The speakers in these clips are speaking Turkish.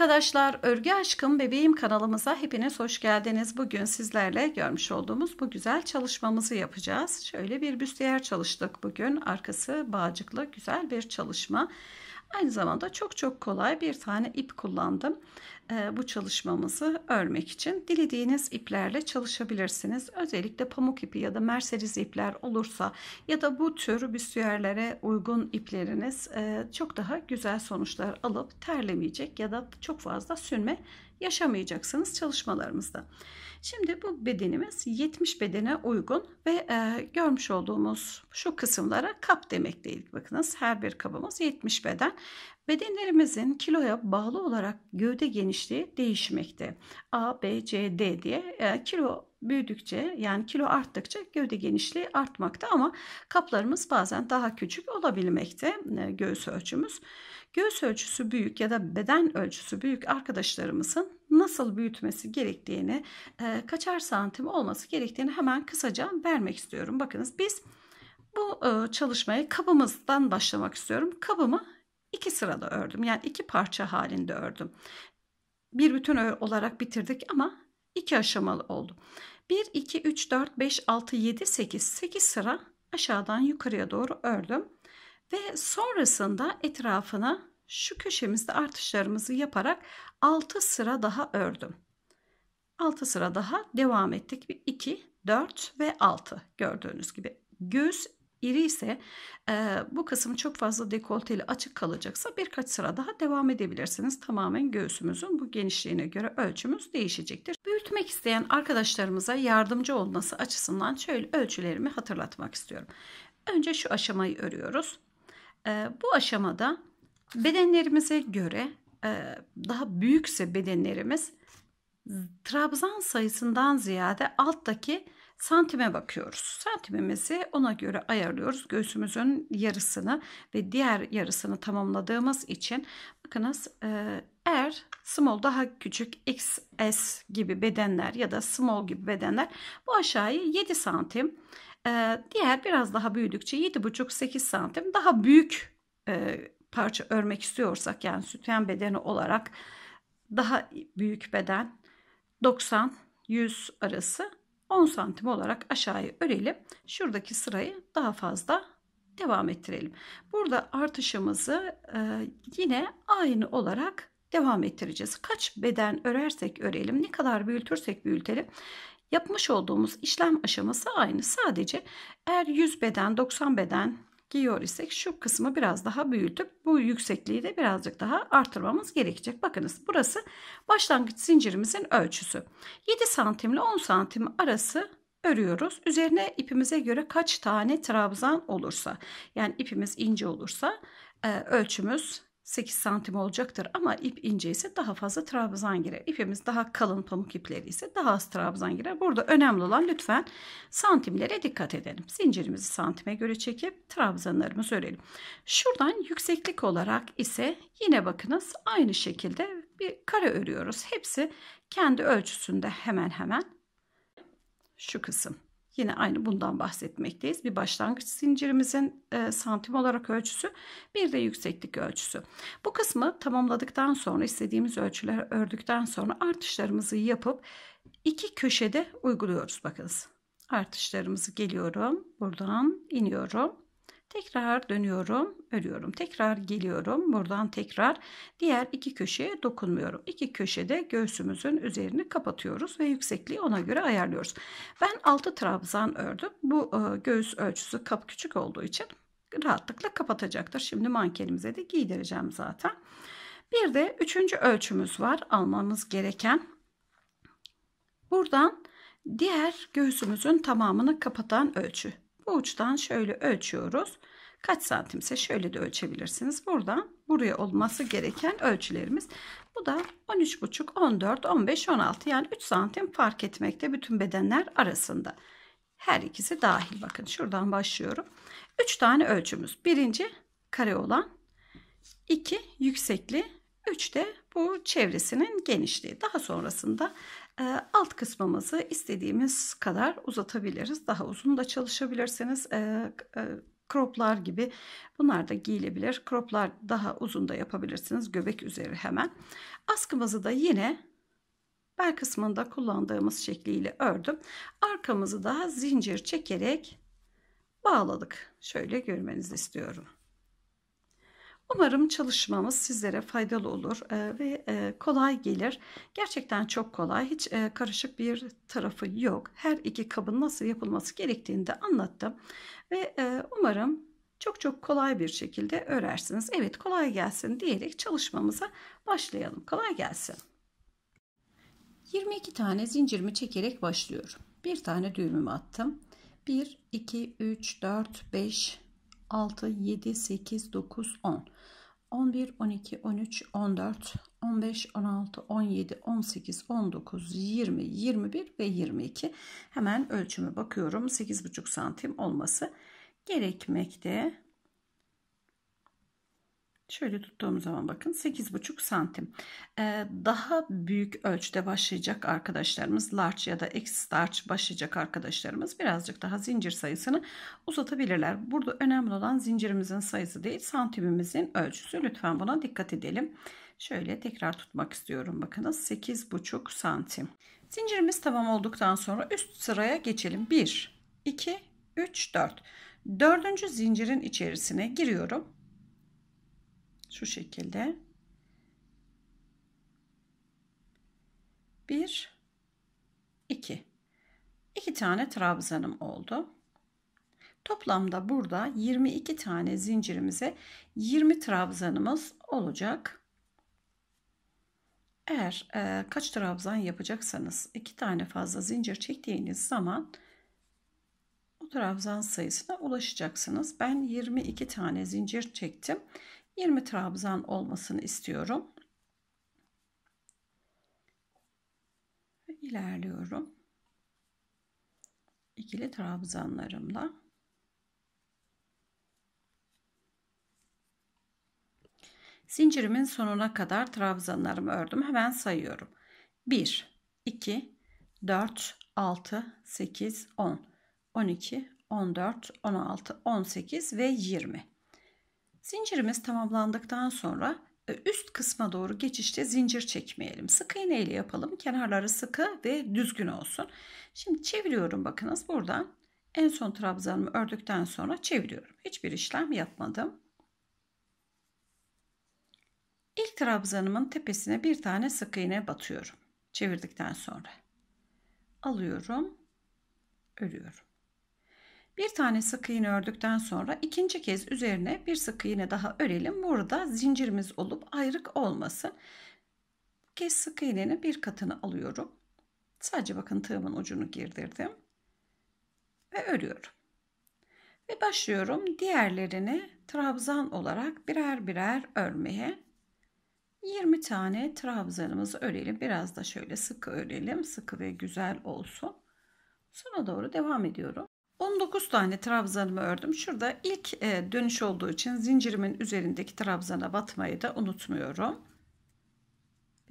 arkadaşlar Örgü Aşkım Bebeğim kanalımıza hepiniz hoş geldiniz. Bugün sizlerle görmüş olduğumuz bu güzel çalışmamızı yapacağız. Şöyle bir büstiyer çalıştık bugün. Arkası bağcıklı güzel bir çalışma. Aynı zamanda çok çok kolay bir tane ip kullandım e, bu çalışmamızı örmek için. Dilediğiniz iplerle çalışabilirsiniz. Özellikle pamuk ipi ya da merseriz ipler olursa ya da bu tür büstiyerlere uygun ipleriniz e, çok daha güzel sonuçlar alıp terlemeyecek ya da çok fazla sünme yaşamayacaksınız çalışmalarımızda. Şimdi bu bedenimiz 70 bedene uygun ve e, görmüş olduğumuz şu kısımlara kap demek değil. Bakınız her bir kabımız 70 beden. Bedenlerimizin kiloya bağlı olarak gövde genişliği değişmekte. A, B, C, D diye e, kilo büyüdükçe yani kilo arttıkça gövde genişliği artmakta ama kaplarımız bazen daha küçük olabilmekte e, göğüs ölçümüz. Göğüs ölçüsü büyük ya da beden ölçüsü büyük arkadaşlarımızın nasıl büyütmesi gerektiğini, e, kaçar santim olması gerektiğini hemen kısaca vermek istiyorum. Bakınız biz bu e, çalışmaya kabımızdan başlamak istiyorum. Kabımı iki sırada ördüm. Yani iki parça halinde ördüm. Bir bütün olarak bitirdik ama iki aşamalı oldu. 1, 2, 3, 4, 5, 6, 7, 8. 8 sıra aşağıdan yukarıya doğru ördüm. Ve sonrasında etrafına şu köşemizde artışlarımızı yaparak 6 sıra daha ördüm. 6 sıra daha devam ettik. 2, 4 ve 6 gördüğünüz gibi. Göğüs iri ise e, bu kısım çok fazla dekolteli açık kalacaksa birkaç sıra daha devam edebilirsiniz. Tamamen göğsümüzün bu genişliğine göre ölçümüz değişecektir. Büyütmek isteyen arkadaşlarımıza yardımcı olması açısından şöyle ölçülerimi hatırlatmak istiyorum. Önce şu aşamayı örüyoruz. Ee, bu aşamada bedenlerimize göre e, daha büyükse bedenlerimiz trabzan sayısından ziyade alttaki santime bakıyoruz. Santimimizi ona göre ayarlıyoruz. Göğsümüzün yarısını ve diğer yarısını tamamladığımız için bakınız e, eğer small daha küçük XS gibi bedenler ya da small gibi bedenler bu aşağıyı 7 santim ee, diğer biraz daha büyüdükçe 7,5-8 santim daha büyük e, parça örmek istiyorsak yani sütyen bedeni olarak daha büyük beden 90-100 arası 10 santim olarak aşağıya örelim. Şuradaki sırayı daha fazla devam ettirelim. Burada artışımızı e, yine aynı olarak devam ettireceğiz. Kaç beden örersek örelim, ne kadar büyütürsek büyütelim. Yapmış olduğumuz işlem aşaması aynı. Sadece eğer 100 beden 90 beden giyiyor isek şu kısmı biraz daha büyütüp bu yüksekliği de birazcık daha artırmamız gerekecek. Bakınız burası başlangıç zincirimizin ölçüsü. 7 santimle 10 santim arası örüyoruz. Üzerine ipimize göre kaç tane trabzan olursa yani ipimiz ince olursa ölçümüz 8 santim olacaktır ama ip ince ise daha fazla trabzan girer. İpimiz daha kalın pamuk ipleri ise daha az trabzan girer. Burada önemli olan lütfen santimlere dikkat edelim. Zincirimizi santime göre çekip trabzanlarımızı örelim. Şuradan yükseklik olarak ise yine bakınız aynı şekilde bir kare örüyoruz. Hepsi kendi ölçüsünde hemen hemen şu kısım. Yine aynı bundan bahsetmekteyiz. Bir başlangıç zincirimizin e, santim olarak ölçüsü bir de yükseklik ölçüsü. Bu kısmı tamamladıktan sonra istediğimiz ölçüleri ördükten sonra artışlarımızı yapıp iki köşede uyguluyoruz. Bakınız artışlarımızı geliyorum buradan iniyorum Tekrar dönüyorum, örüyorum. Tekrar geliyorum. Buradan tekrar diğer iki köşeye dokunmuyorum. İki köşede göğsümüzün üzerini kapatıyoruz ve yüksekliği ona göre ayarlıyoruz. Ben 6 trabzan ördüm. Bu e, göğüs ölçüsü kap küçük olduğu için rahatlıkla kapatacaktır. Şimdi mankenimize de giydireceğim zaten. Bir de üçüncü ölçümüz var almamız gereken. Buradan diğer göğsümüzün tamamını kapatan ölçü. Bu uçtan şöyle ölçüyoruz. Kaç santimse şöyle de ölçebilirsiniz. Buradan buraya olması gereken ölçülerimiz. Bu da 13,5, 14, 15, 16 yani 3 santim fark etmekte bütün bedenler arasında. Her ikisi dahil bakın şuradan başlıyorum. 3 tane ölçümüz. Birinci kare olan, 2 yüksekli, 3 de bu çevresinin genişliği. Daha sonrasında ee, alt kısmımızı istediğimiz kadar uzatabiliriz. Daha uzun da çalışabilirsiniz. Ee, e, kroplar gibi bunlar da giyilebilir. Kroplar daha uzun da yapabilirsiniz. Göbek üzeri hemen. Askımızı da yine bel kısmında kullandığımız şekliyle ördüm. Arkamızı daha zincir çekerek bağladık. Şöyle görmenizi istiyorum. Umarım çalışmamız sizlere faydalı olur e, ve e, kolay gelir. Gerçekten çok kolay. Hiç e, karışık bir tarafı yok. Her iki kabın nasıl yapılması gerektiğini de anlattım. Ve umarım çok çok kolay bir şekilde örersiniz. Evet kolay gelsin diyerek çalışmamıza başlayalım. Kolay gelsin. 22 tane zincirimi çekerek başlıyorum. Bir tane düğümümü attım. 1, 2, 3, 4, 5, 6, 7, 8, 9, 10. 11, 12, 13, 14, 15, 16, 17, 18, 19, 20, 21 ve 22. Hemen ölçümü bakıyorum. buçuk santim olması gerekmekte. Şöyle tuttuğum zaman bakın 8,5 santim. Ee, daha büyük ölçüde başlayacak arkadaşlarımız large ya da ex large başlayacak arkadaşlarımız birazcık daha zincir sayısını uzatabilirler. Burada önemli olan zincirimizin sayısı değil santimimizin ölçüsü. Lütfen buna dikkat edelim. Şöyle tekrar tutmak istiyorum. Bakınız 8,5 santim. Zincirimiz tamam olduktan sonra üst sıraya geçelim. 1, 2, 3, 4. Dördüncü zincirin içerisine giriyorum şu şekilde bir iki iki tane trabzanım oldu toplamda burada 22 tane zincirimize 20 trabzanımız olacak eğer e, kaç trabzan yapacaksanız iki tane fazla zincir çektiğiniz zaman o trabzan sayısına ulaşacaksınız. Ben 22 tane zincir çektim. 20 trabzan olmasını istiyorum. Ve ilerliyorum. İkili trabzanlarımla. Zincirimin sonuna kadar trabzanlarımı ördüm. Hemen sayıyorum. 1 2 4 6 8 10 12 14 16 18 ve 20. Zincirimiz tamamlandıktan sonra e, üst kısma doğru geçişte zincir çekmeyelim. Sık iğne ile yapalım. Kenarları sıkı ve düzgün olsun. Şimdi çeviriyorum bakınız buradan. En son trabzanımı ördükten sonra çeviriyorum. Hiçbir işlem yapmadım. İlk trabzanımın tepesine bir tane sık iğne batıyorum. Çevirdikten sonra alıyorum, örüyorum. Bir tane sık iğne ördükten sonra ikinci kez üzerine bir sık iğne daha örelim. Burada zincirimiz olup ayrık olmasın. Bu kez sık iğnenin bir katını alıyorum. Sadece bakın tığımın ucunu girdirdim. Ve örüyorum. Ve başlıyorum diğerlerini trabzan olarak birer birer örmeye. 20 tane trabzanımızı örelim. Biraz da şöyle sıkı örelim. Sıkı ve güzel olsun. Sona doğru devam ediyorum. 19 tane trabzanımı ördüm. Şurada ilk e, dönüş olduğu için zincirimin üzerindeki trabzana batmayı da unutmuyorum.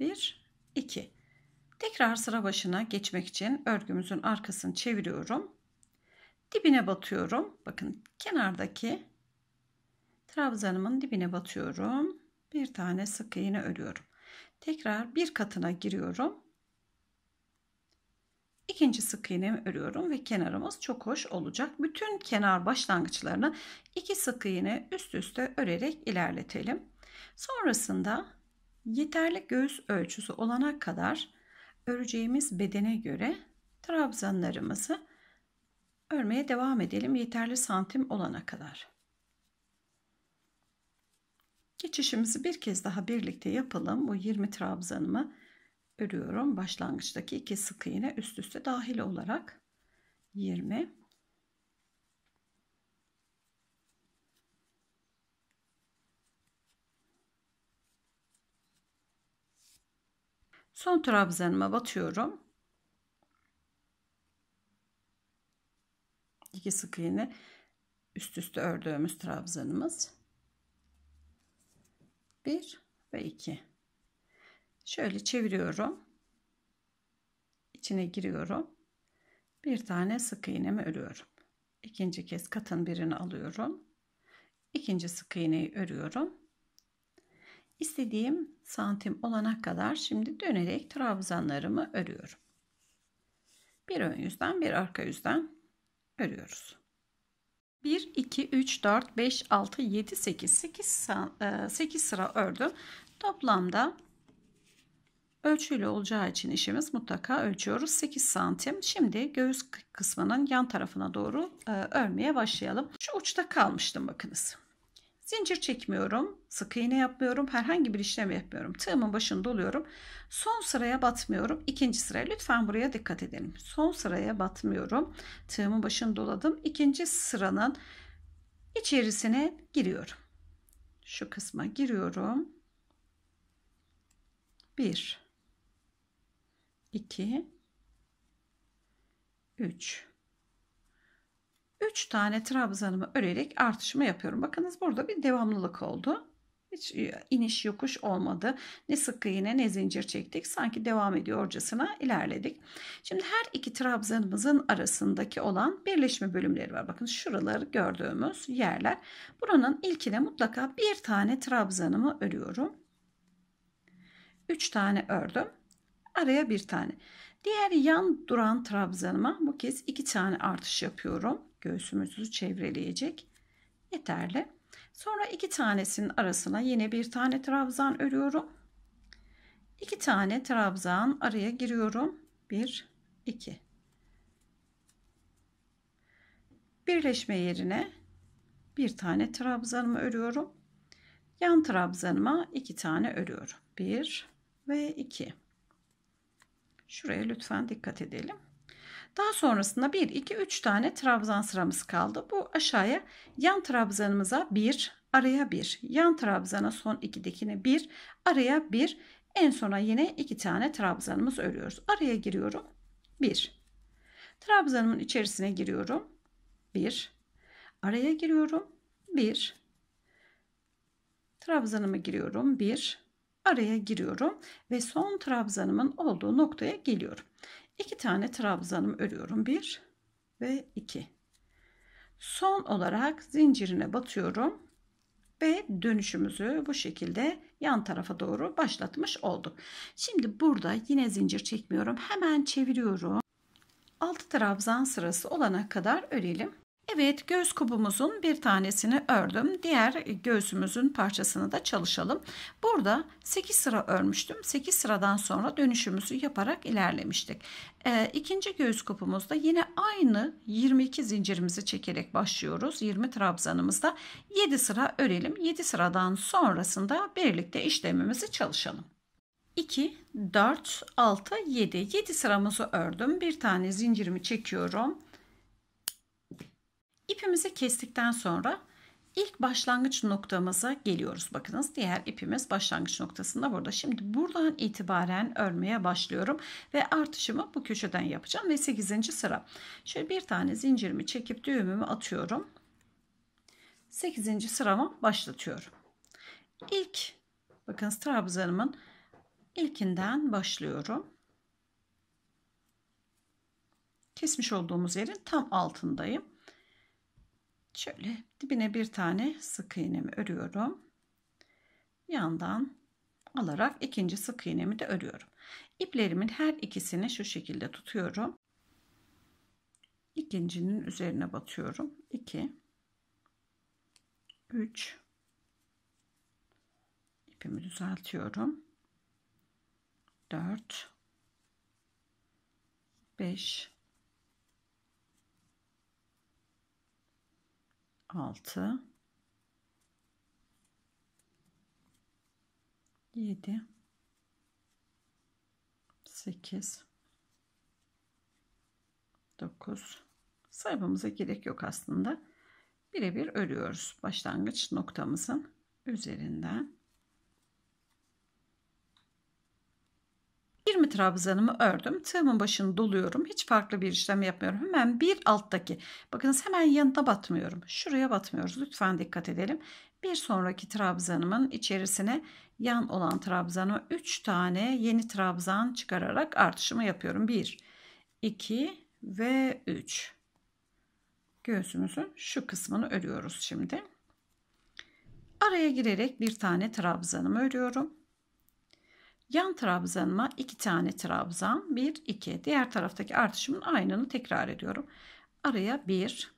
1 2 Tekrar sıra başına geçmek için örgümüzün arkasını çeviriyorum. Dibine batıyorum. Bakın kenardaki trabzanımın dibine batıyorum. Bir tane sık iğne örüyorum. Tekrar bir katına giriyorum İkinci sık iğnemi örüyorum ve kenarımız çok hoş olacak. Bütün kenar başlangıçlarını iki sık iğne üst üste örerek ilerletelim. Sonrasında yeterli göğüs ölçüsü olana kadar öreceğimiz bedene göre trabzanlarımızı örmeye devam edelim yeterli santim olana kadar. Geçişimizi bir kez daha birlikte yapalım. Bu 20 trabzanımı örüyorum. Başlangıçtaki iki sık iğne üst üste dahil olarak 20 Son trabzanıma batıyorum. İki sık iğne üst üste ördüğümüz trabzanımız 1 ve 2 Şöyle çeviriyorum. içine giriyorum. Bir tane sık iğnemi örüyorum. İkinci kez katın birini alıyorum. ikinci sık iğneyi örüyorum. İstediğim santim olana kadar şimdi dönerek trabzanlarımı örüyorum. Bir ön yüzden bir arka yüzden örüyoruz. 1, 2, 3, 4, 5, 6, 7, 8, 8, 8 sıra ördüm. Toplamda Ölçüyle olacağı için işimiz mutlaka ölçüyoruz. 8 santim. Şimdi göğüs kısmının yan tarafına doğru e, örmeye başlayalım. Şu uçta kalmıştım bakınız. Zincir çekmiyorum, sık iğne yapmıyorum, herhangi bir işlem yapmıyorum. Tığımın başını doluyorum. Son sıraya batmıyorum. İkinci sıraya lütfen buraya dikkat edelim. Son sıraya batmıyorum. Tığımın başını doladım. İkinci sıranın içerisine giriyorum. Şu kısma giriyorum. 1 2 3 3 tane trabzanımı örerek artışımı yapıyorum. Bakınız burada bir devamlılık oldu. Hiç e, iniş yokuş olmadı. Ne sık iğne ne zincir çektik. Sanki devam ediyorcasına ilerledik. Şimdi her iki trabzanımızın arasındaki olan birleşme bölümleri var. Bakın şuraları gördüğümüz yerler. Buranın ilkine mutlaka bir tane trabzanımı örüyorum. 3 tane ördüm. Araya bir tane. Diğer yan duran trabzanıma bu kez iki tane artış yapıyorum. Göğsümüzü çevreleyecek. Yeterli. Sonra iki tanesinin arasına yine bir tane trabzan örüyorum. İki tane trabzan araya giriyorum. Bir, iki. Birleşme yerine bir tane trabzanımı örüyorum. Yan trabzanıma iki tane örüyorum. Bir ve iki. Şuraya lütfen dikkat edelim. Daha sonrasında 1, 2, 3 tane trabzan sıramız kaldı. Bu aşağıya yan trabzanımıza 1, araya 1, yan trabzana son 2 dikine 1, araya 1, en sona yine 2 tane trabzanımız örüyoruz. Araya giriyorum. 1. Trabzanımın içerisine giriyorum. 1. Araya giriyorum. 1. Trabzanıma giriyorum. 1 araya giriyorum ve son trabzanımın olduğu noktaya geliyorum. İki tane trabzanım örüyorum. Bir ve iki. Son olarak zincirine batıyorum ve dönüşümüzü bu şekilde yan tarafa doğru başlatmış olduk. Şimdi burada yine zincir çekmiyorum. Hemen çeviriyorum. 6 trabzan sırası olana kadar örelim. Evet göğüs kubumuzun bir tanesini ördüm. Diğer göğsümüzün parçasını da çalışalım. Burada 8 sıra örmüştüm. 8 sıradan sonra dönüşümüzü yaparak ilerlemiştik. E, ikinci göğüs kubumuzda yine aynı 22 zincirimizi çekerek başlıyoruz. 20 trabzanımızda 7 sıra örelim. 7 sıradan sonrasında birlikte işlemimizi çalışalım. 2, 4, 6, 7. 7 sıramızı ördüm. Bir tane zincirimi çekiyorum İpimizi kestikten sonra ilk başlangıç noktamıza geliyoruz. Bakınız diğer ipimiz başlangıç noktasında burada. Şimdi buradan itibaren örmeye başlıyorum ve artışımı bu köşeden yapacağım ve 8. sıra. Şöyle bir tane zincirimi çekip düğümümü atıyorum. 8. sıramı başlatıyorum. İlk bakın trabzanımın ilkinden başlıyorum. Kesmiş olduğumuz yerin tam altındayım. Şöyle dibine bir tane sık iğnemi örüyorum. Yandan alarak ikinci sık iğnemi de örüyorum. İplerimin her ikisini şu şekilde tutuyorum. İkincinin üzerine batıyorum. 2 3 ipimi düzeltiyorum. 4 5 6 7 8 9 saymamıza gerek yok aslında birebir örüyoruz başlangıç noktamızın üzerinden 20 trabzanımı ördüm. Tığımın başını doluyorum. Hiç farklı bir işlem yapmıyorum. Hemen bir alttaki. Bakınız hemen yanına batmıyorum. Şuraya batmıyoruz. Lütfen dikkat edelim. Bir sonraki trabzanımın içerisine yan olan trabzanıma 3 tane yeni trabzan çıkararak artışımı yapıyorum. 1, 2 ve 3. Göğsümüzün şu kısmını örüyoruz şimdi. Araya girerek bir tane trabzanımı örüyorum. Yan trabzanıma 2 tane trabzan. 1, 2. Diğer taraftaki artışımın aynını tekrar ediyorum. Araya 1.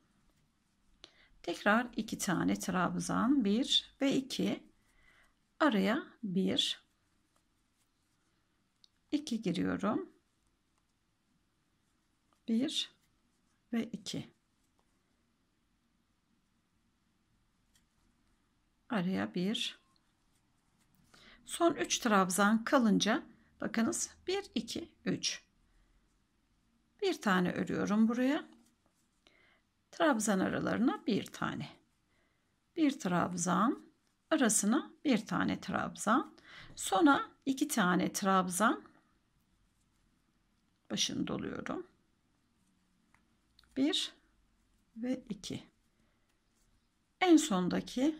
Tekrar 2 tane trabzan. 1 ve 2. Araya 1. 2 giriyorum. 1 ve 2. Araya 1. Son 3 trabzan kalınca bakınız 1 2 3. Bir tane örüyorum buraya. Trabzan aralarına bir tane. Bir trabzan arasına bir tane trabzan. Sona iki tane trabzan. Başını doluyorum. Bir ve iki. En sondaki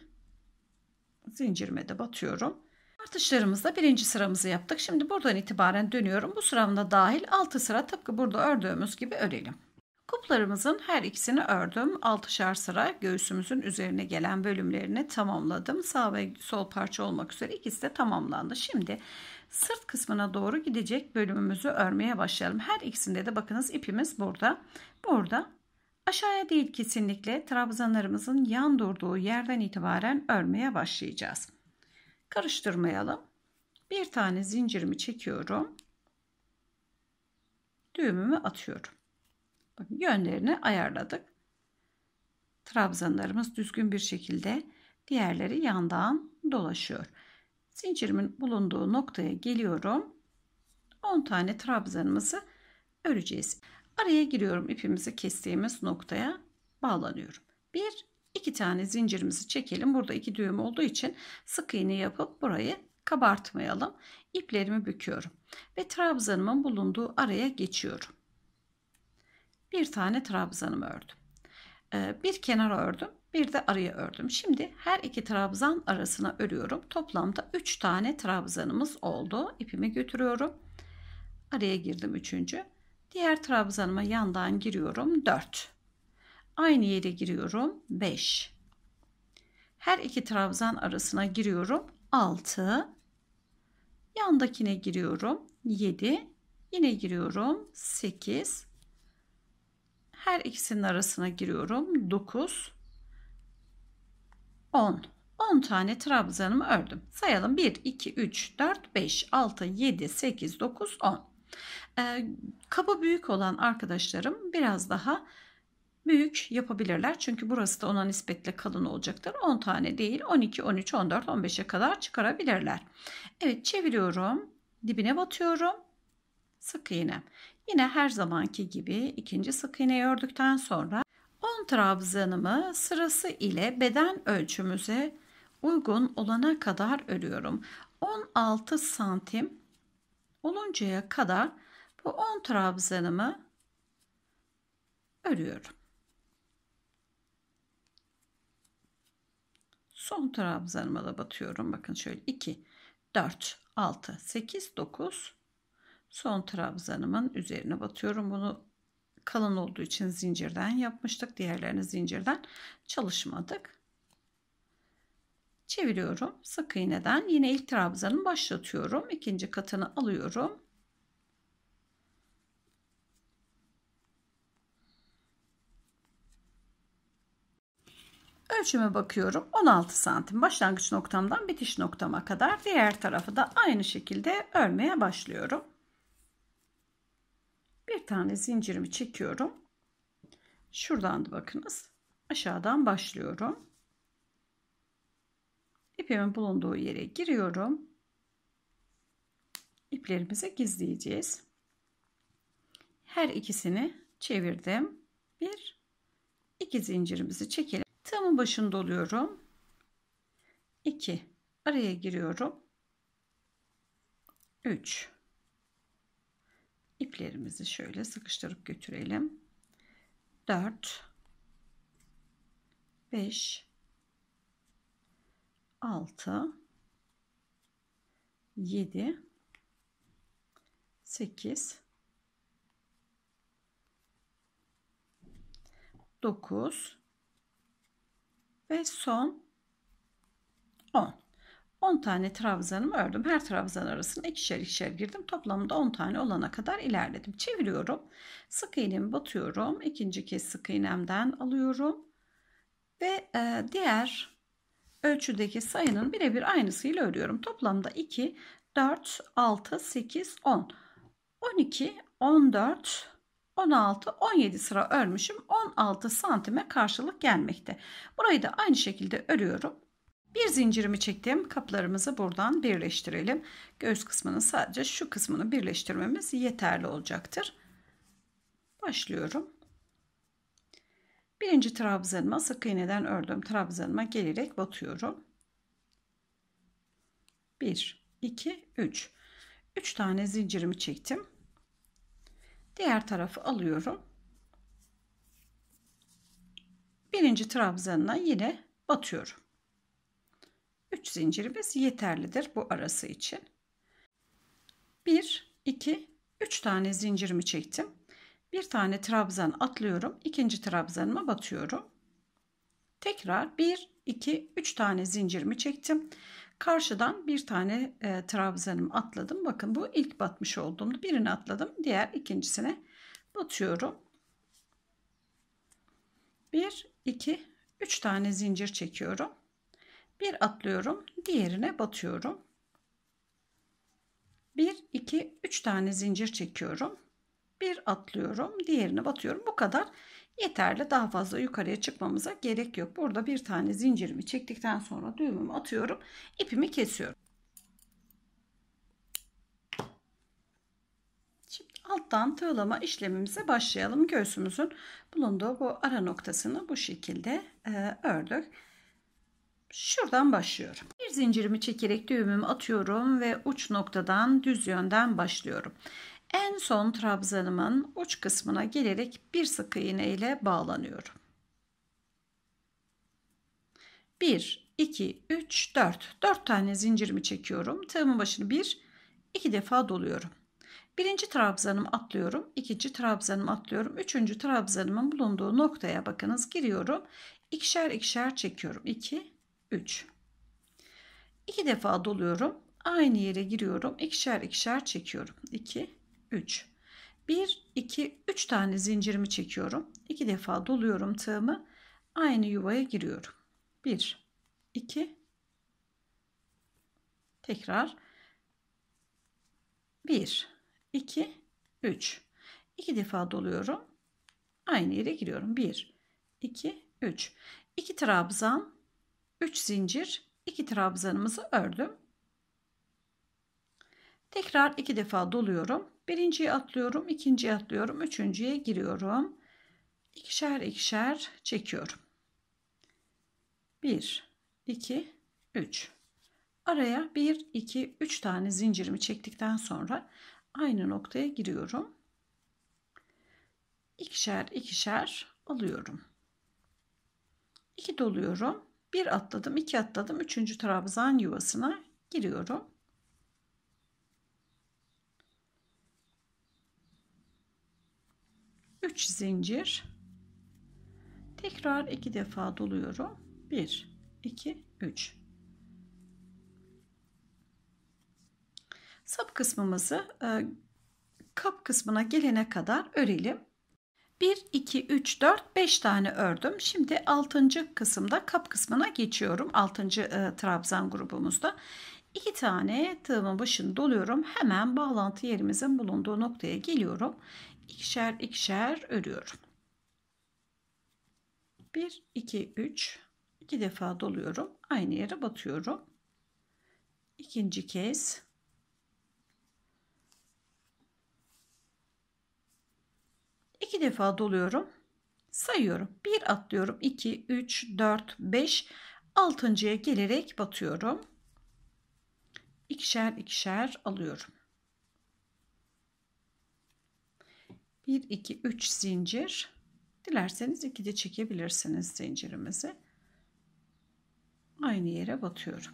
zincirime de batıyorum. Artışlarımızda birinci sıramızı yaptık. Şimdi buradan itibaren dönüyorum. Bu sıramda dahil 6 sıra tıpkı burada ördüğümüz gibi örelim. Kuplarımızın her ikisini ördüm. 6'şar sıra göğsümüzün üzerine gelen bölümlerini tamamladım. Sağ ve sol parça olmak üzere ikisi de tamamlandı. Şimdi sırt kısmına doğru gidecek bölümümüzü örmeye başlayalım. Her ikisinde de bakınız ipimiz burada. Burada aşağıya değil kesinlikle trabzanlarımızın yan durduğu yerden itibaren örmeye başlayacağız. Karıştırmayalım. Bir tane zincirimi çekiyorum. Düğümümü atıyorum. Bakın yönlerini ayarladık. Trabzanlarımız düzgün bir şekilde diğerleri yandan dolaşıyor. Zincirimin bulunduğu noktaya geliyorum. 10 tane trabzanımızı öreceğiz. Araya giriyorum ipimizi kestiğimiz noktaya bağlanıyorum. 1 iki tane zincirimizi çekelim. Burada iki düğüm olduğu için sık iğne yapıp burayı kabartmayalım. İplerimi büküyorum ve trabzanımın bulunduğu araya geçiyorum. Bir tane trabzanımı ördüm. Ee, bir kenara ördüm, bir de araya ördüm. Şimdi her iki trabzan arasına örüyorum. Toplamda 3 tane trabzanımız oldu. İpimi götürüyorum. Araya girdim üçüncü. Diğer trabzanıma yandan giriyorum 4. Aynı yere giriyorum. 5. Her iki trabzan arasına giriyorum. 6. Yandakine giriyorum. 7. Yine giriyorum. 8. Her ikisinin arasına giriyorum. 9. 10. 10 tane trabzanımı ördüm. Sayalım 1, 2, 3, 4, 5, 6, 7, 8, 9, 10. Ee, kaba büyük olan arkadaşlarım biraz daha büyük yapabilirler. Çünkü burası da ona nispetle kalın olacaktır. 10 tane değil 12, 13, 14, 15'e kadar çıkarabilirler. Evet çeviriyorum. Dibine batıyorum. Sık iğne. Yine her zamanki gibi ikinci sık iğneyi ördükten sonra 10 trabzanımı sırası ile beden ölçümüze uygun olana kadar örüyorum. 16 santim oluncaya kadar bu 10 trabzanımı örüyorum. Son trabzanıma da batıyorum. Bakın şöyle 2, 4, 6, 8, 9. Son trabzanımın üzerine batıyorum. Bunu kalın olduğu için zincirden yapmıştık. Diğerlerini zincirden çalışmadık. Çeviriyorum. Sık iğneden yine ilk trabzanı başlatıyorum. İkinci katını alıyorum. Ölçüme bakıyorum 16 santim başlangıç noktamdan bitiş noktama kadar diğer tarafı da aynı şekilde örmeye başlıyorum. Bir tane zincirimi çekiyorum. Şuradan da bakınız aşağıdan başlıyorum. İpimin bulunduğu yere giriyorum. İplerimizi gizleyeceğiz. Her ikisini çevirdim. Bir, iki zincirimizi çekelim. Tığımın başında oluyorum. 2 araya giriyorum. 3 iplerimizi şöyle sıkıştırıp götürelim. 4 5 6 7 8 9 ve son 10. 10 tane trabzanımı ördüm. Her trabzan arasına ikişer ikişer girdim. Toplamda 10 tane olana kadar ilerledim. Çeviriyorum. Sık iğnemi batıyorum. İkinci kez sık iğnemden alıyorum. Ve e, diğer ölçüdeki sayının birebir aynısıyla örüyorum. Toplamda 2, 4, 6, 8, 10. 12, 14, 16, 17 sıra örmüşüm. 16 santime karşılık gelmekte. Burayı da aynı şekilde örüyorum. Bir zincirimi çektim. Kaplarımızı buradan birleştirelim. Göğüs kısmını sadece şu kısmını birleştirmemiz yeterli olacaktır. Başlıyorum. Birinci trabzanıma sık iğneden ördüm. Trabzanıma gelerek batıyorum. 1, 2, 3. 3 tane zincirimi çektim diğer tarafı alıyorum. Birinci trabzanına yine batıyorum. 3 zincirimiz yeterlidir bu arası için. 1 2 3 tane zincirimi çektim. Bir tane trabzan atlıyorum. ikinci trabzanıma batıyorum. Tekrar 1, 2, 3 tane zincirimi çektim. Karşıdan bir tane e, trabzanımı atladım. Bakın bu ilk batmış olduğumda birini atladım. Diğer ikincisine batıyorum. 1, 2, 3 tane zincir çekiyorum. Bir atlıyorum. Diğerine batıyorum. 1, 2, 3 tane zincir çekiyorum. Bir atlıyorum. Diğerine batıyorum. Bu kadar yeterli. Daha fazla yukarıya çıkmamıza gerek yok. Burada bir tane zincirimi çektikten sonra düğümümü atıyorum. ipimi kesiyorum. Şimdi alttan tığlama işlemimize başlayalım. Göğsümüzün bulunduğu bu ara noktasını bu şekilde e, ördük. Şuradan başlıyorum. Bir zincirimi çekerek düğümümü atıyorum ve uç noktadan düz yönden başlıyorum. En son trabzanımın uç kısmına gelerek bir sık iğne ile bağlanıyorum. 1, 2, 3, 4. 4 tane zincirimi çekiyorum. Tığımın başını 1, 2 defa doluyorum. Birinci trabzanımı atlıyorum. ikinci trabzanımı atlıyorum. Üçüncü trabzanımın bulunduğu noktaya bakınız giriyorum. İkişer ikişer çekiyorum. 2, 3. 2 defa doluyorum. Aynı yere giriyorum. İkişer ikişer çekiyorum. 2, 3. 1, 2, 3 tane zincirimi çekiyorum. 2 defa doluyorum tığımı. Aynı yuvaya giriyorum. 1, 2, tekrar 1, 2, 3. 2 defa doluyorum. Aynı yere giriyorum. 1, 2, 3. 2 trabzan, 3 zincir, 2 trabzanımızı ördüm. Tekrar 2 defa doluyorum. Birinciyi atlıyorum, ikinciyi atlıyorum, üçüncüye giriyorum. İkişer ikişer çekiyorum. 1, 2, 3. Araya 1, 2, 3 tane zincirimi çektikten sonra aynı noktaya giriyorum. İkişer ikişer alıyorum. 2 doluyorum. 1 atladım, 2 atladım. 3. trabzan yuvasına giriyorum. 3 zincir tekrar 2 defa doluyorum 1 2 3 sap kısmımızı e, kap kısmına gelene kadar örelim 1 2 3 4 5 tane ördüm şimdi 6. kısımda kap kısmına geçiyorum 6. E, trabzan grubumuzda 2 tane tığımın başını doluyorum. Hemen bağlantı yerimizin bulunduğu noktaya geliyorum ikişer ikişer örüyorum. 1 2 3 2 defa doluyorum. Aynı yere batıyorum. İkinci kez iki defa doluyorum. Sayıyorum. 1 atlıyorum. 2 3 4 5 altıncıya gelerek batıyorum. İkişer ikişer alıyorum. 1 2 3 zincir dilerseniz de çekebilirsiniz zincirimizi aynı yere batıyorum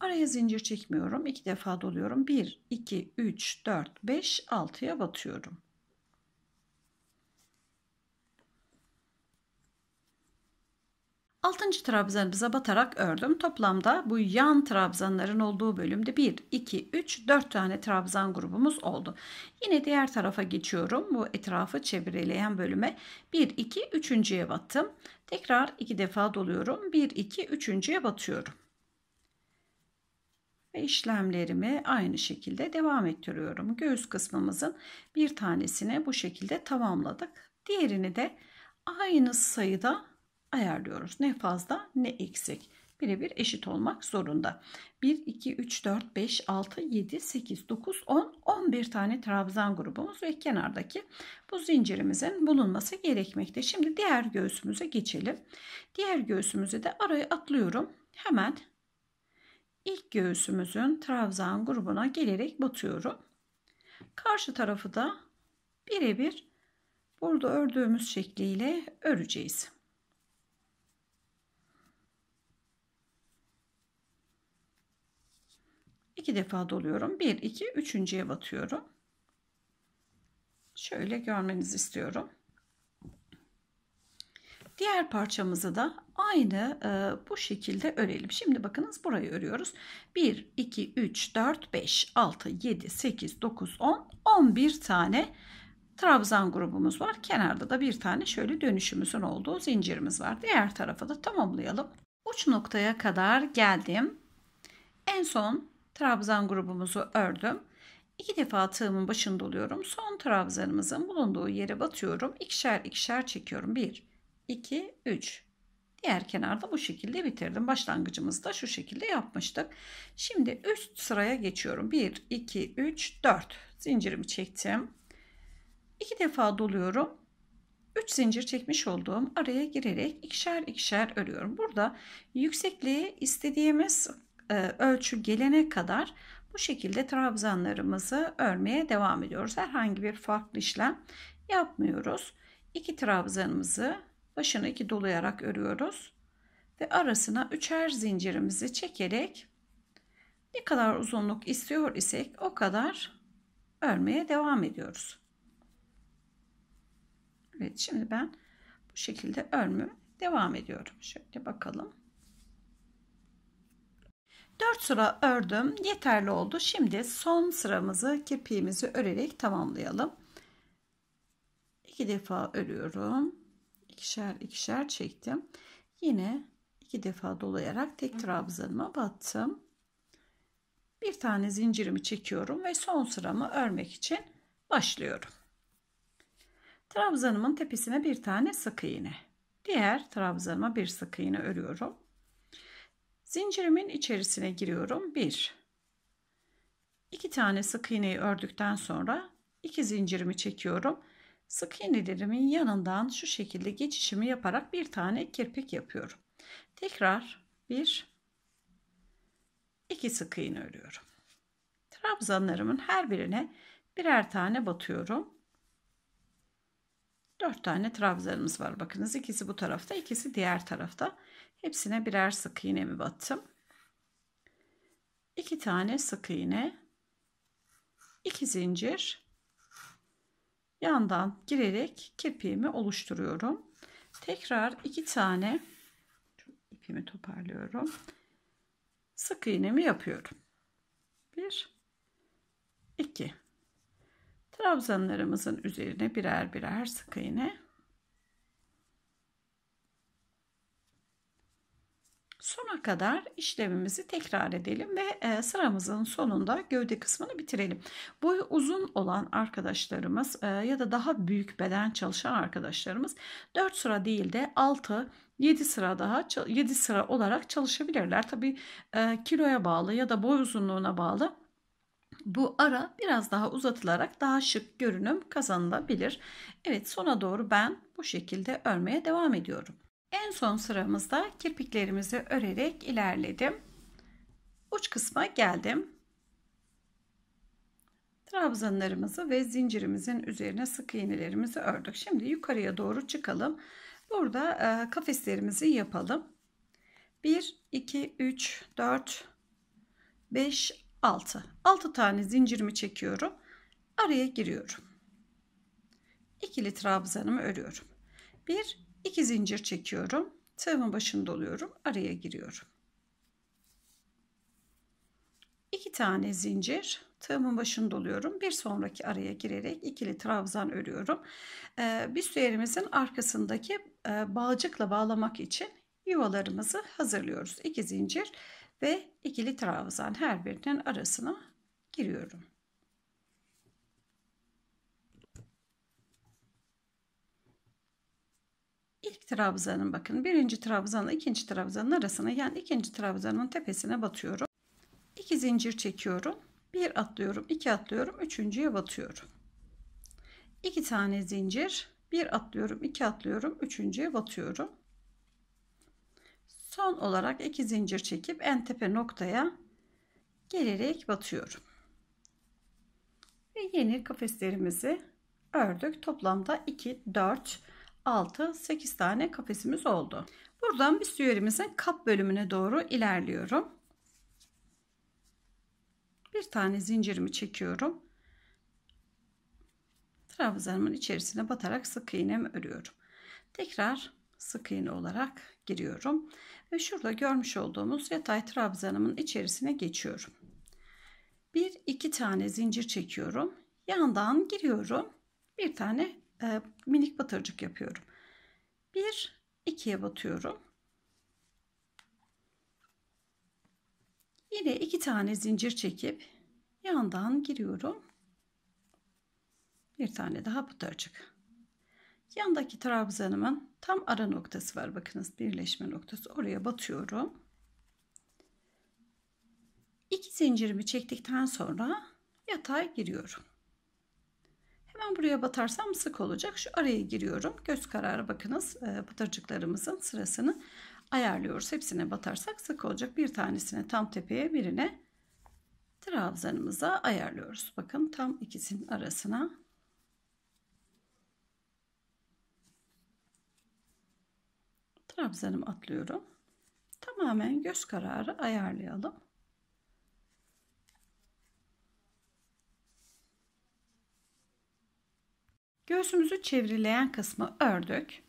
araya zincir çekmiyorum iki defa doluyorum 1 2 3 4 5 6'ya batıyorum 6. trabzanımıza batarak ördüm. Toplamda bu yan trabzanların olduğu bölümde 1, 2, 3, 4 tane trabzan grubumuz oldu. Yine diğer tarafa geçiyorum. Bu etrafı çevreleyen bölüme 1, 2, 3.ye battım. Tekrar 2 defa doluyorum. 1, 2, 3.ye batıyorum. Ve işlemlerimi aynı şekilde devam ettiriyorum. Göğüs kısmımızın bir tanesini bu şekilde tamamladık. Diğerini de aynı sayıda ayarlıyoruz. Ne fazla ne eksik. Birebir eşit olmak zorunda. 1, 2, 3, 4, 5, 6, 7, 8, 9, 10, 11 tane trabzan grubumuz ve kenardaki bu zincirimizin bulunması gerekmekte. Şimdi diğer göğsümüze geçelim. Diğer göğsümüze de araya atlıyorum. Hemen ilk göğsümüzün trabzan grubuna gelerek batıyorum. Karşı tarafı da birebir burada ördüğümüz şekliyle öreceğiz. iki defa doluyorum. 1 2 üçüncüye batıyorum. Şöyle görmenizi istiyorum. Diğer parçamızı da aynı e, bu şekilde örelim. Şimdi bakınız burayı örüyoruz. 1, 2, 3, 4, 5, 6, 7, 8, 9, 10, 11 tane trabzan grubumuz var. Kenarda da bir tane şöyle dönüşümüzün olduğu zincirimiz var. Diğer tarafa da tamamlayalım. Uç noktaya kadar geldim. En son trabzan grubumuzu ördüm. İki defa tığımın başını doluyorum. Son trabzanımızın bulunduğu yere batıyorum. İkişer ikişer çekiyorum. 1, 2, 3. Diğer kenarda bu şekilde bitirdim. Başlangıcımızı da şu şekilde yapmıştık. Şimdi üst sıraya geçiyorum. 1, 2, 3, 4. Zincirimi çektim. İki defa doluyorum. 3 zincir çekmiş olduğum araya girerek ikişer ikişer örüyorum. Burada yüksekliği istediğimiz e, ölçü gelene kadar bu şekilde trabzanlarımızı örmeye devam ediyoruz. Herhangi bir farklı işlem yapmıyoruz. İki trabzanımızı başına iki dolayarak örüyoruz ve arasına üçer zincirimizi çekerek ne kadar uzunluk istiyor isek o kadar örmeye devam ediyoruz. Evet şimdi ben bu şekilde örmüyorum devam ediyorum. Şöyle bakalım. 4 sıra ördüm. Yeterli oldu. Şimdi son sıramızı kirpiğimizi örerek tamamlayalım. 2 defa örüyorum. ikişer ikişer çektim. Yine 2 defa dolayarak tek trabzanıma battım. Bir tane zincirimi çekiyorum ve son sıramı örmek için başlıyorum. Trabzanımın tepesine bir tane sık iğne. Diğer trabzanıma bir sık iğne örüyorum. Zincirimin içerisine giriyorum. 1 2 tane sık iğneyi ördükten sonra 2 zincirimi çekiyorum. Sık iğnelerimin yanından şu şekilde geçişimi yaparak bir tane kirpik yapıyorum. Tekrar 1 2 sık iğne örüyorum. Trabzanlarımın her birine birer tane batıyorum. 4 tane trabzanımız var. Bakınız ikisi bu tarafta, ikisi diğer tarafta. Hepsine birer sık iğne mi battım. 2 tane sık iğne, 2 zincir yandan girerek kirpiğimi oluşturuyorum. Tekrar 2 tane ipimi toparlıyorum. Sık iğnemi yapıyorum. 1 2 Trabzanlarımızın üzerine birer birer sık iğne Sona kadar işlemimizi tekrar edelim ve e, sıramızın sonunda gövde kısmını bitirelim. Boyu uzun olan arkadaşlarımız e, ya da daha büyük beden çalışan arkadaşlarımız 4 sıra değil de 6 7 sıra daha 7 sıra olarak çalışabilirler. Tabi e, kiloya bağlı ya da boy uzunluğuna bağlı bu ara biraz daha uzatılarak daha şık görünüm kazanılabilir. Evet sona doğru ben bu şekilde örmeye devam ediyorum. En son sıramızda kirpiklerimizi örerek ilerledim. Uç kısma geldim. Trabzanlarımızı ve zincirimizin üzerine sık iğnelerimizi ördük. Şimdi yukarıya doğru çıkalım. Burada e, kafeslerimizi yapalım. 1, 2, 3, 4, 5, 6. 6 tane zincirimi çekiyorum. Araya giriyorum. İkili trabzanımı örüyorum. 1, 2 zincir çekiyorum. Tığımın başını doluyorum. Araya giriyorum. 2 tane zincir tığımın başını doluyorum. Bir sonraki araya girerek ikili trabzan örüyorum. Ee, Bir süerimizin arkasındaki e, bağcıkla bağlamak için yuvalarımızı hazırlıyoruz. 2 zincir ve ikili trabzan her birinin arasına giriyorum. trabzanın bakın birinci trabzanla ikinci trabzanın arasına yani ikinci trabzanın tepesine batıyorum. İki zincir çekiyorum. Bir atlıyorum, iki atlıyorum, üçüncüye batıyorum. İki tane zincir, bir atlıyorum, iki atlıyorum, üçüncüye batıyorum. Son olarak iki zincir çekip en tepe noktaya gelerek batıyorum. Ve yeni kafeslerimizi ördük. Toplamda 2, 4, 6-8 tane kafesimiz oldu. Buradan bir süyerimizin kap bölümüne doğru ilerliyorum. Bir tane zincirimi çekiyorum. Trabzanımın içerisine batarak sık iğnemi örüyorum. Tekrar sık iğne olarak giriyorum. Ve şurada görmüş olduğumuz yatay trabzanımın içerisine geçiyorum. Bir iki tane zincir çekiyorum. Yandan giriyorum. Bir tane e, minik batırcık yapıyorum. 1 2'ye batıyorum. Yine iki tane zincir çekip yandan giriyorum. Bir tane daha batırcık. Yandaki trabzanımın tam ara noktası var. Bakınız birleşme noktası. Oraya batıyorum. İki zincirimi çektikten sonra yatay giriyorum. Ben buraya batarsam sık olacak. Şu araya giriyorum. Göz kararı bakınız e, sırasını ayarlıyoruz. Hepsine batarsak sık olacak. Bir tanesine tam tepeye birine trabzanımıza ayarlıyoruz. Bakın tam ikisinin arasına trabzanımı atlıyorum. Tamamen göz kararı ayarlayalım. Göğsümüzü çevrileyen kısmı ördük.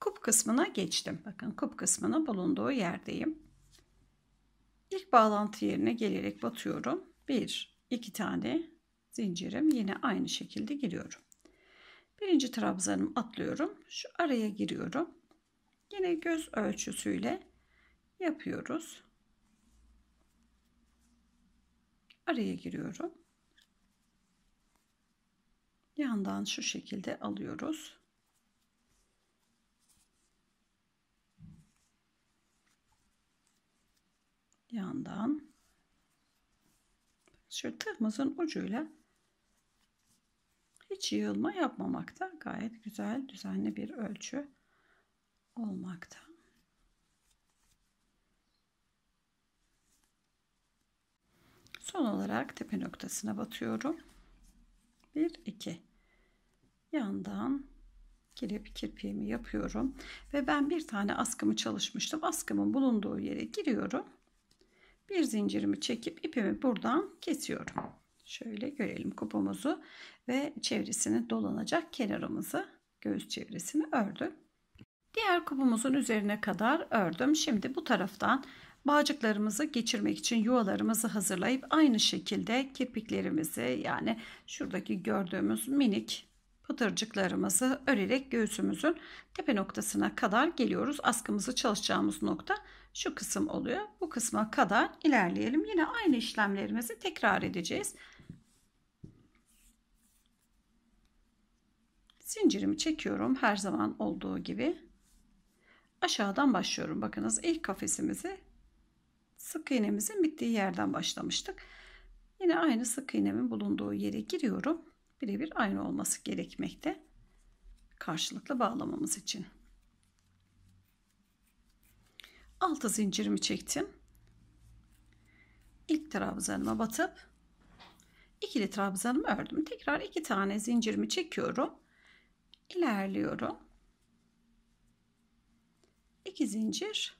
Kup kısmına geçtim. Bakın kup kısmına bulunduğu yerdeyim. İlk bağlantı yerine gelerek batıyorum. Bir, iki tane zincirim yine aynı şekilde giriyorum. Birinci trabzanımı atlıyorum. Şu araya giriyorum. Yine göz ölçüsüyle yapıyoruz. Araya giriyorum yandan şu şekilde alıyoruz. Yandan şu tığımızın ucuyla hiç yığılma yapmamakta gayet güzel düzenli bir ölçü olmakta. Son olarak tepe noktasına batıyorum. 1 2 yandan kirep kirpiğimi yapıyorum ve ben bir tane askımı çalışmıştım askımın bulunduğu yere giriyorum bir zincirimi çekip ipimi buradan kesiyorum şöyle görelim kupamızı ve çevresini dolanacak kenarımızı göğüs çevresini ördüm diğer kupamızın üzerine kadar ördüm şimdi bu taraftan Bağcıklarımızı geçirmek için yuvalarımızı hazırlayıp aynı şekilde kirpiklerimizi yani şuradaki gördüğümüz minik pıtırcıklarımızı örerek göğsümüzün tepe noktasına kadar geliyoruz. Askımızı çalışacağımız nokta şu kısım oluyor. Bu kısma kadar ilerleyelim. Yine aynı işlemlerimizi tekrar edeceğiz. Zincirimi çekiyorum her zaman olduğu gibi. Aşağıdan başlıyorum. Bakınız ilk kafesimizi sık iğnemizin bittiği yerden başlamıştık. Yine aynı sık iğnemin bulunduğu yere giriyorum. Birebir aynı olması gerekmekte. Karşılıklı bağlamamız için. Altı zincirimi çektim. İlk trabzanıma batıp ikili trabzanımı ördüm. Tekrar iki tane zincirimi çekiyorum. İlerliyorum. İki zincir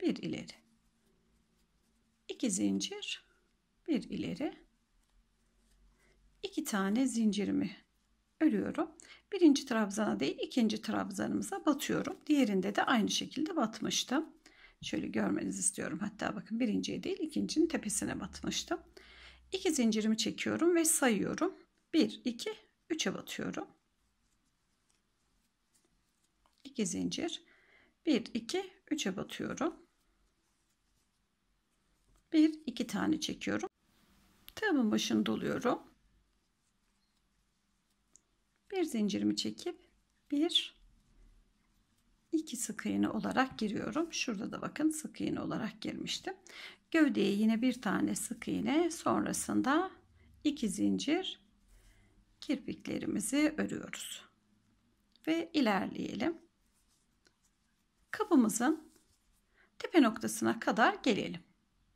bir ileri. 2 zincir, bir ileri, 2 tane zincirimi örüyorum. Birinci trabzana değil ikinci trabzanımıza batıyorum. Diğerinde de aynı şekilde batmıştım. Şöyle görmenizi istiyorum. Hatta bakın birinciye değil ikincinin tepesine batmıştım. 2 zincirimi çekiyorum ve sayıyorum. 1, 2, 3'e batıyorum. 2 zincir. 1, 2, 3'e batıyorum bir iki tane çekiyorum. Tığımın başını doluyorum. Bir zincirimi çekip bir iki sık iğne olarak giriyorum. Şurada da bakın sık iğne olarak girmiştim. Gövdeye yine bir tane sık iğne sonrasında iki zincir kirpiklerimizi örüyoruz. Ve ilerleyelim. Kapımızın tepe noktasına kadar gelelim.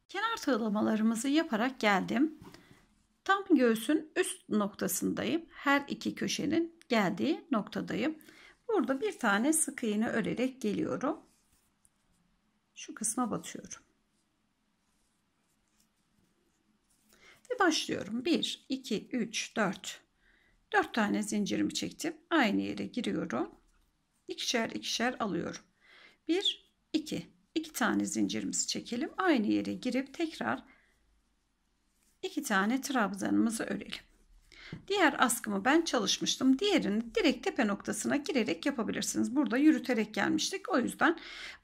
Kenar tığlamalarımızı yaparak geldim. Tam göğsün üst noktasındayım. Her iki köşenin geldiği noktadayım. Burada bir tane sık iğne örerek geliyorum. Şu kısma batıyorum. Ve başlıyorum. 1, 2, 3, 4. 4 tane zincirimi çektim. Aynı yere giriyorum. İkişer ikişer alıyorum. 1, 2, 2 tane zincirimizi çekelim. Aynı yere girip tekrar iki tane trabzanımızı örelim. Diğer askımı ben çalışmıştım. Diğerini direkt tepe noktasına girerek yapabilirsiniz. Burada yürüterek gelmiştik. O yüzden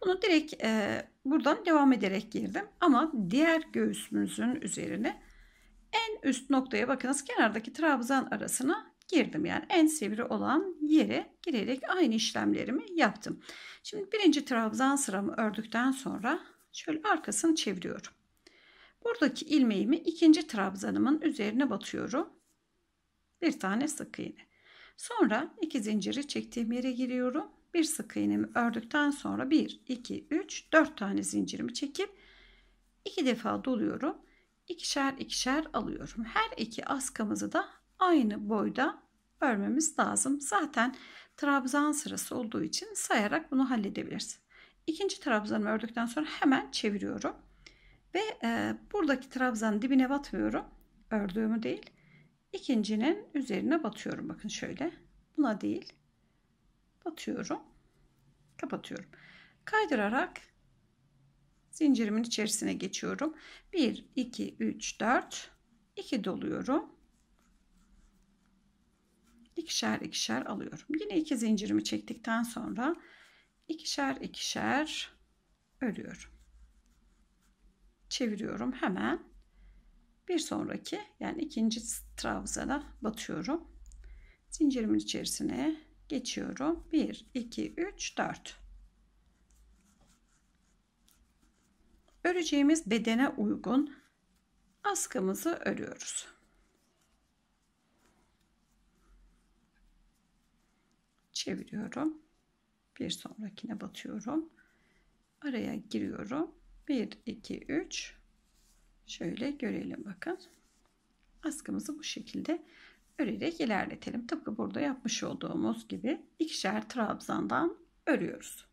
bunu direkt e, buradan devam ederek girdim. Ama diğer göğsümüzün üzerine en üst noktaya bakınız kenardaki trabzan arasına girdim. Yani en sivri olan yere girerek aynı işlemlerimi yaptım. Şimdi birinci trabzan sıramı ördükten sonra şöyle arkasını çeviriyorum. Buradaki ilmeğimi ikinci trabzanımın üzerine batıyorum. Bir tane sık iğne. Sonra iki zinciri çektiğim yere giriyorum. Bir sık iğnemi ördükten sonra 1, 2, 3, 4 tane zincirimi çekip iki defa doluyorum. İkişer ikişer alıyorum. Her iki askımızı da aynı boyda örmemiz lazım. Zaten trabzan sırası olduğu için sayarak bunu halledebiliriz. İkinci trabzanı ördükten sonra hemen çeviriyorum. Ve e, buradaki trabzanın dibine batmıyorum. Ördüğümü değil. İkincinin üzerine batıyorum. Bakın şöyle. Buna değil. Batıyorum. Kapatıyorum. Kaydırarak zincirimin içerisine geçiyorum. 1, 2, 3, 4. 2 doluyorum ikişer ikişer alıyorum. Yine iki zincirimi çektikten sonra ikişer ikişer örüyorum. Çeviriyorum hemen. Bir sonraki yani ikinci trabzana batıyorum. Zincirimin içerisine geçiyorum. 1 2 3 4 Öreceğimiz bedene uygun askımızı örüyoruz. çeviriyorum. Bir sonrakine batıyorum. Araya giriyorum. 1, 2, 3. Şöyle görelim bakın. Askımızı bu şekilde örerek ilerletelim. Tıpkı burada yapmış olduğumuz gibi ikişer trabzandan örüyoruz.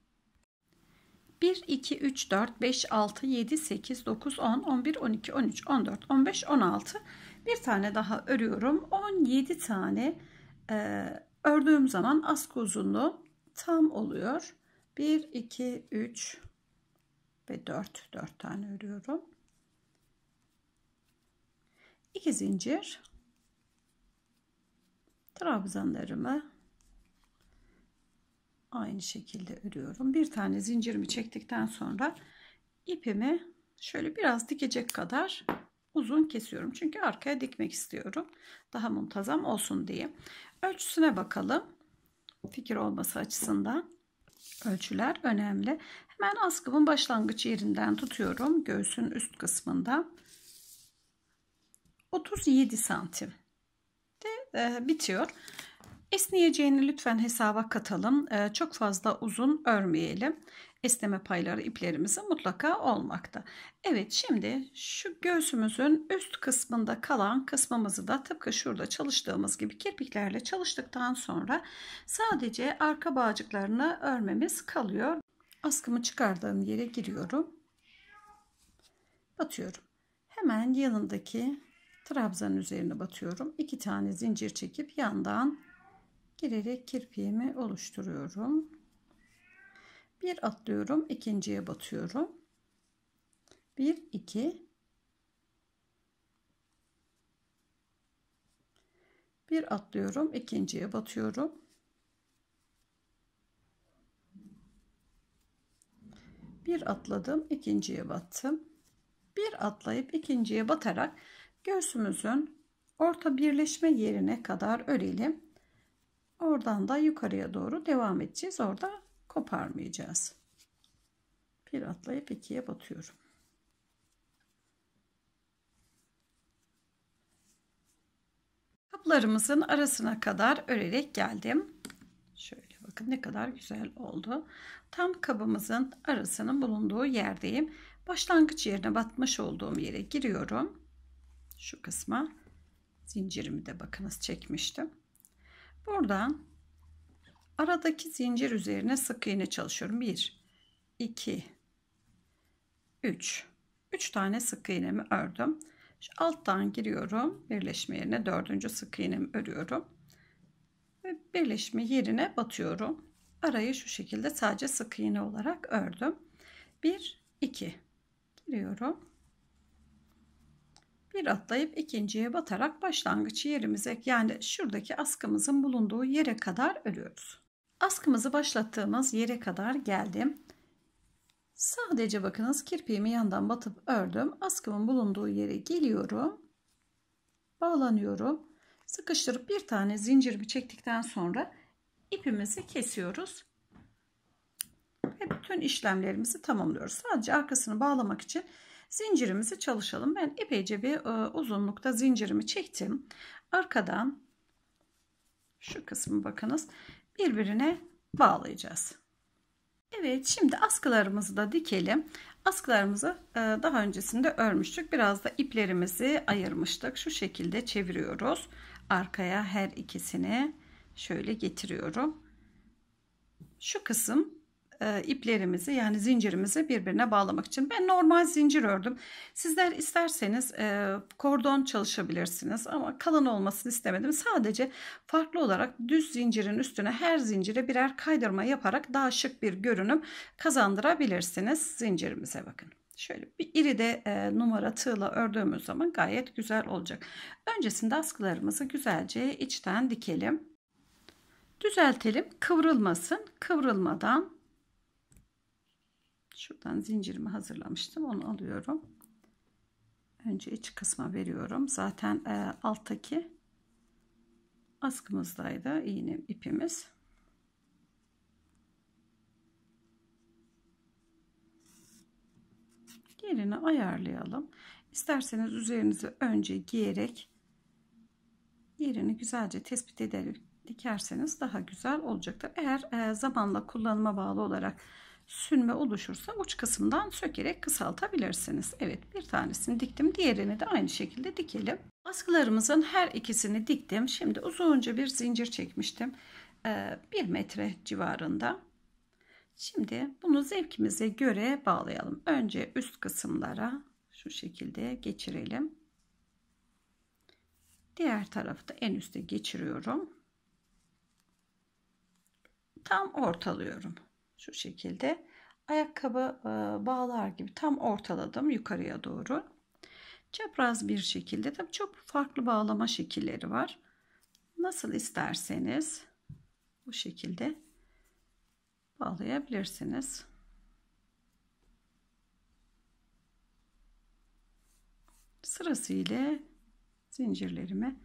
1, 2, 3, 4, 5, 6, 7, 8, 9, 10, 11, 12, 13, 14, 15, 16. Bir tane daha örüyorum. 17 tane e, Ördüğüm zaman askı uzunluğu tam oluyor. 1, 2, 3 ve 4. 4 tane örüyorum. 2 zincir trabzanlarımı aynı şekilde örüyorum. Bir tane zincirimi çektikten sonra ipimi şöyle biraz dikecek kadar uzun kesiyorum. Çünkü arkaya dikmek istiyorum. Daha muntazam olsun diye. Ölçüsüne bakalım. Fikir olması açısından ölçüler önemli. Hemen askımın başlangıç yerinden tutuyorum. Göğsün üst kısmında 37 santim de e, bitiyor. Esniyeceğini lütfen hesaba katalım. E, çok fazla uzun örmeyelim esneme payları iplerimizi mutlaka olmakta. Evet şimdi şu göğsümüzün üst kısmında kalan kısmımızı da tıpkı şurada çalıştığımız gibi kirpiklerle çalıştıktan sonra sadece arka bağcıklarını örmemiz kalıyor. Askımı çıkardığım yere giriyorum. Batıyorum. Hemen yanındaki trabzanın üzerine batıyorum. İki tane zincir çekip yandan girerek kirpiğimi oluşturuyorum. Bir atlıyorum. ikinciye batıyorum. 1 2 Bir atlıyorum. ikinciye batıyorum. Bir atladım. ikinciye battım. Bir atlayıp ikinciye batarak göğsümüzün orta birleşme yerine kadar örelim. Oradan da yukarıya doğru devam edeceğiz. Orada koparmayacağız. Bir atlayıp ikiye batıyorum. Kaplarımızın arasına kadar örerek geldim. Şöyle bakın ne kadar güzel oldu. Tam kabımızın arasının bulunduğu yerdeyim. Başlangıç yerine batmış olduğum yere giriyorum. Şu kısma zincirimi de bakınız çekmiştim. Buradan Aradaki zincir üzerine sık iğne çalışıyorum. 1, 2, 3. 3 tane sık iğnemi ördüm. Şu alttan giriyorum. Birleşme yerine 4. sık iğnemi örüyorum. Ve birleşme yerine batıyorum. Arayı şu şekilde sadece sık iğne olarak ördüm. 1, 2 giriyorum. Bir atlayıp ikinciye batarak başlangıç yerimize yani şuradaki askımızın bulunduğu yere kadar örüyoruz. Askımızı başlattığımız yere kadar geldim. Sadece bakınız kirpiğimi yandan batıp ördüm. Askımın bulunduğu yere geliyorum. Bağlanıyorum. Sıkıştırıp bir tane zincirimi çektikten sonra ipimizi kesiyoruz. Ve bütün işlemlerimizi tamamlıyoruz. Sadece arkasını bağlamak için zincirimizi çalışalım. Ben epeyce bir e, uzunlukta zincirimi çektim. Arkadan şu kısmı bakınız birbirine bağlayacağız. Evet şimdi askılarımızı da dikelim. Askılarımızı e, daha öncesinde örmüştük. Biraz da iplerimizi ayırmıştık. Şu şekilde çeviriyoruz. Arkaya her ikisini şöyle getiriyorum. Şu kısım e, iplerimizi yani zincirimizi birbirine bağlamak için. Ben normal zincir ördüm. Sizler isterseniz e, kordon çalışabilirsiniz ama kalın olmasını istemedim. Sadece farklı olarak düz zincirin üstüne her zincire birer kaydırma yaparak daha şık bir görünüm kazandırabilirsiniz zincirimize bakın. Şöyle bir iri de e, numara tığla ördüğümüz zaman gayet güzel olacak. Öncesinde askılarımızı güzelce içten dikelim. Düzeltelim kıvrılmasın. Kıvrılmadan Şuradan zincirimi hazırlamıştım. Onu alıyorum. Önce iç kısma veriyorum. Zaten e, alttaki askımızdaydı iğne ipimiz. Yerini ayarlayalım. İsterseniz üzerinizi önce giyerek yerini güzelce tespit ederek dikerseniz daha güzel olacaktır. Eğer e, zamanla kullanıma bağlı olarak sünme oluşursa uç kısımdan sökerek kısaltabilirsiniz. Evet bir tanesini diktim. Diğerini de aynı şekilde dikelim. Askılarımızın her ikisini diktim. Şimdi uzunca bir zincir çekmiştim. Ee, bir metre civarında. Şimdi bunu zevkimize göre bağlayalım. Önce üst kısımlara şu şekilde geçirelim. Diğer tarafı da en üste geçiriyorum. Tam ortalıyorum. Şu şekilde ayakkabı e, bağlar gibi tam ortaladım yukarıya doğru. Çapraz bir şekilde tabii çok farklı bağlama şekilleri var. Nasıl isterseniz bu şekilde bağlayabilirsiniz. Sırasıyla zincirlerime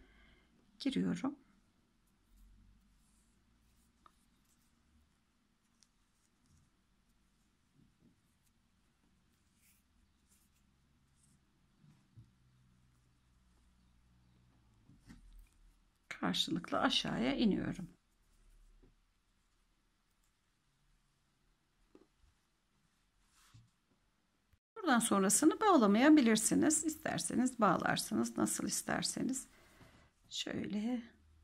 giriyorum. karşılıklı aşağıya iniyorum. Buradan sonrasını bağlamayabilirsiniz. İsterseniz bağlarsınız. Nasıl isterseniz. Şöyle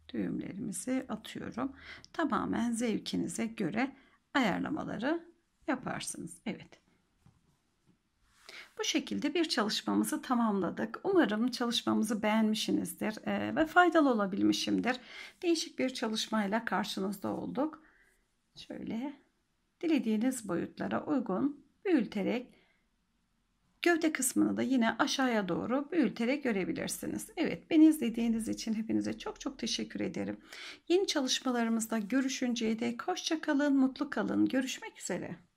düğümlerimizi atıyorum. Tamamen zevkinize göre ayarlamaları yaparsınız. Evet. Bu şekilde bir çalışmamızı tamamladık. Umarım çalışmamızı beğenmişsinizdir e, ve faydalı olabilmişimdir. Değişik bir çalışmayla karşınızda olduk. Şöyle dilediğiniz boyutlara uygun büyüterek Gövde kısmını da yine aşağıya doğru büyüterek görebilirsiniz. Evet beni izlediğiniz için hepinize çok çok teşekkür ederim. Yeni çalışmalarımızda görüşünceye dek hoşça kalın, mutlu kalın. Görüşmek üzere.